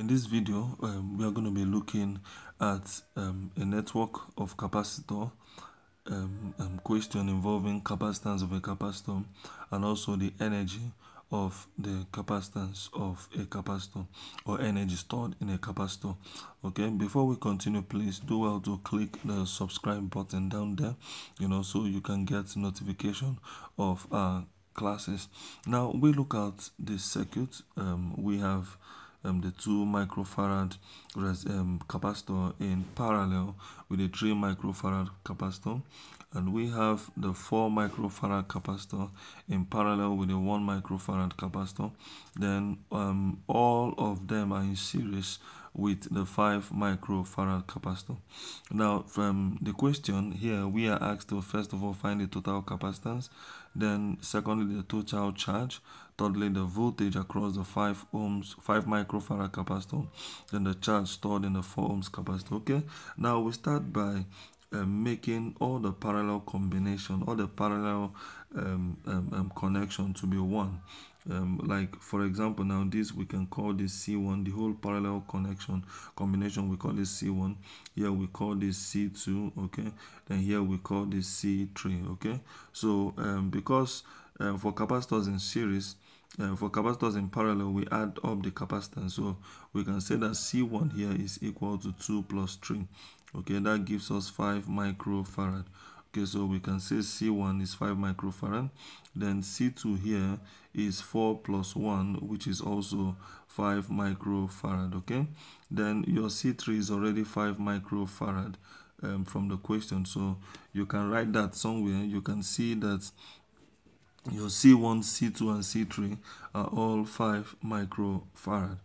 In this video, um, we are going to be looking at um, a network of capacitor um, um, question involving capacitance of a capacitor and also the energy of the capacitance of a capacitor or energy stored in a capacitor okay before we continue please do well to click the subscribe button down there you know so you can get notification of our classes now we look at this circuit um, we have um, the 2 microfarad res, um, capacitor in parallel with the 3 microfarad capacitor and we have the 4 microfarad capacitor in parallel with the 1 microfarad capacitor then um, all of them are in series with the 5 microfarad capacitor. Now from um, the question here we are asked to first of all find the total capacitance, then secondly the total charge, thirdly the voltage across the 5 ohms 5 microfarad capacitor, then the charge stored in the 4 ohms capacitor. Okay, now we start by uh, making all the parallel combination all the parallel um, um, um, connection to be one um, like for example now this we can call this c1 the whole parallel connection combination we call this c1 here we call this c2 okay then here we call this c3 okay so um, because uh, for capacitors in series uh, for capacitors in parallel we add up the capacitance so we can say that c1 here is equal to 2 plus 3 okay that gives us 5 microfarad okay so we can say c1 is 5 microfarad then c2 here is 4 plus 1 which is also 5 microfarad okay then your c3 is already 5 microfarad um, from the question so you can write that somewhere you can see that your C1, C2, and C3 are all 5 microfarad.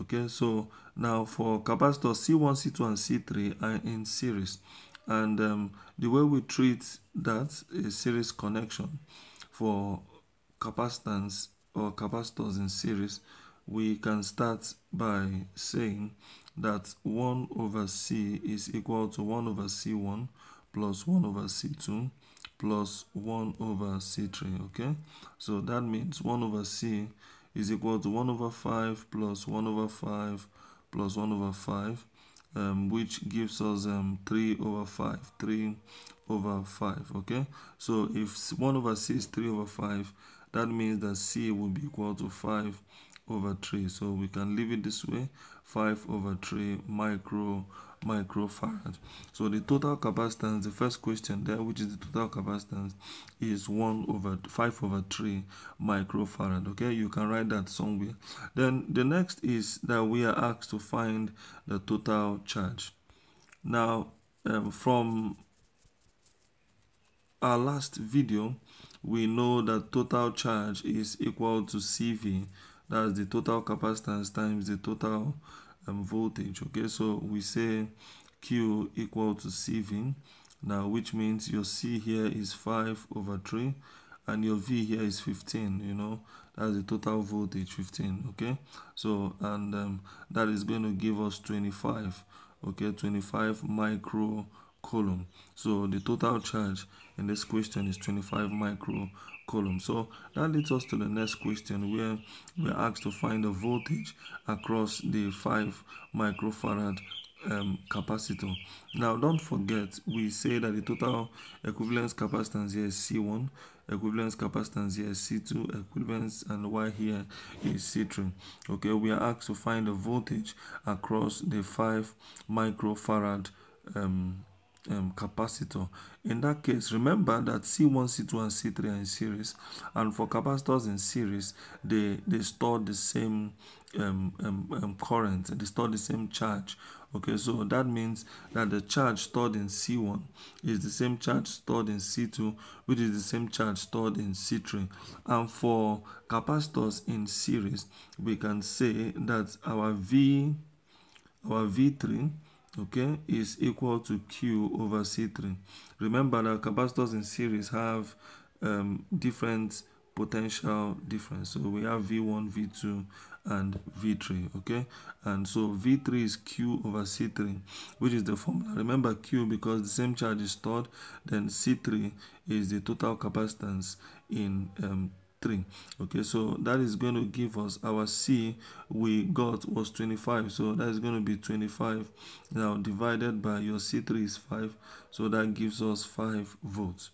Okay, so now for capacitors C1, C2, and C3 are in series and um, the way we treat that is series connection for capacitance or capacitors in series we can start by saying that 1 over C is equal to 1 over C1 plus 1 over C2 plus 1 over C3, okay? So that means 1 over C is equal to 1 over 5 plus 1 over 5 plus 1 over 5 um, which gives us um, 3 over 5 3 over 5 okay so if 1 over 6 3 over 5 that means that c will be equal to 5 over 3 so we can leave it this way 5 over 3 micro microfarad so the total capacitance the first question there which is the total capacitance is 1 over 5 over 3 microfarad okay you can write that somewhere then the next is that we are asked to find the total charge now um, from our last video we know that total charge is equal to CV. That's the total capacitance times the total um, voltage. Okay, so we say Q equal to CV. Now, which means your C here is 5 over 3 and your V here is 15, you know, that's the total voltage 15, okay? So, and um, that is going to give us 25, okay, 25 micro column so the total charge in this question is 25 micro column so that leads us to the next question where we're asked to find the voltage across the 5 microfarad um, capacitor now don't forget we say that the total equivalence capacitance here is c1 equivalence capacitance here is c2 equivalence and y here is c3 okay we are asked to find the voltage across the 5 microfarad um, um, capacitor. In that case, remember that C1, C2, and C3 are in series. And for capacitors in series, they, they store the same um, um, um, current, they store the same charge. Okay, so that means that the charge stored in C1 is the same charge stored in C2, which is the same charge stored in C3. And for capacitors in series, we can say that our V, our V3 okay is equal to q over c3 remember that capacitors in series have um, different potential difference so we have v1 v2 and v3 okay and so v3 is q over c3 which is the formula remember q because the same charge is stored then c3 is the total capacitance in um, 3 okay so that is going to give us our c we got was 25 so that is going to be 25 now divided by your c3 is 5 so that gives us 5 volts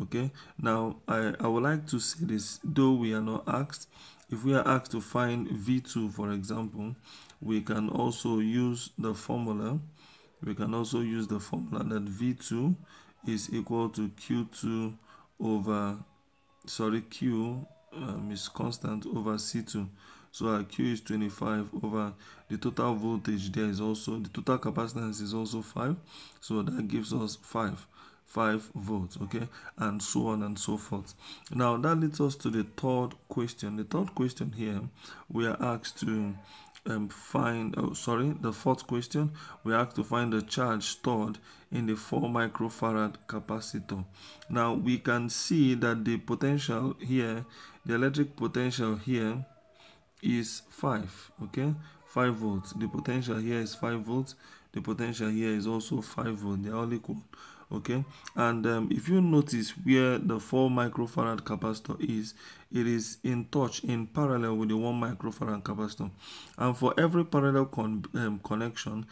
okay now i i would like to say this though we are not asked if we are asked to find v2 for example we can also use the formula we can also use the formula that v2 is equal to q2 over sorry q um, is constant over c2 so our uh, q is 25 over the total voltage there is also the total capacitance is also 5 so that gives us 5 5 volts okay and so on and so forth now that leads us to the third question the third question here we are asked to um, find, oh sorry, the fourth question, we have to find the charge stored in the 4 microfarad capacitor. Now we can see that the potential here, the electric potential here is 5, okay? 5 volts. The potential here is 5 volts. The potential here is also 5 volts. They are all equal okay and um, if you notice where the 4 microfarad capacitor is it is in touch in parallel with the 1 microfarad capacitor and for every parallel con um, connection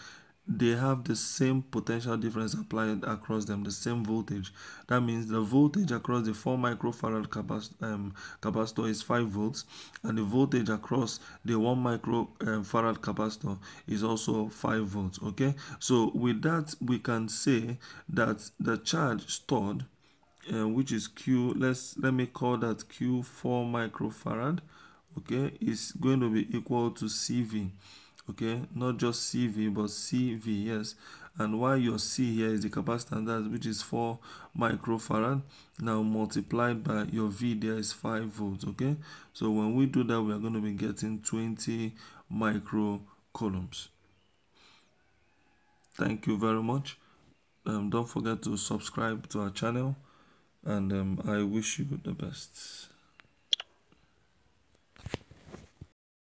they have the same potential difference applied across them, the same voltage. That means the voltage across the 4 microfarad capacitor, um, capacitor is 5 volts and the voltage across the 1 microfarad um, capacitor is also 5 volts, okay? So with that, we can say that the charge stored, uh, which is Q, let's, let me call that Q4 microfarad, okay, is going to be equal to CV okay not just cv but cv yes and why your c here is the capacitance that which is 4 microfarad now multiplied by your v there is 5 volts okay so when we do that we are going to be getting 20 microcoulombs thank you very much um, don't forget to subscribe to our channel and um, i wish you the best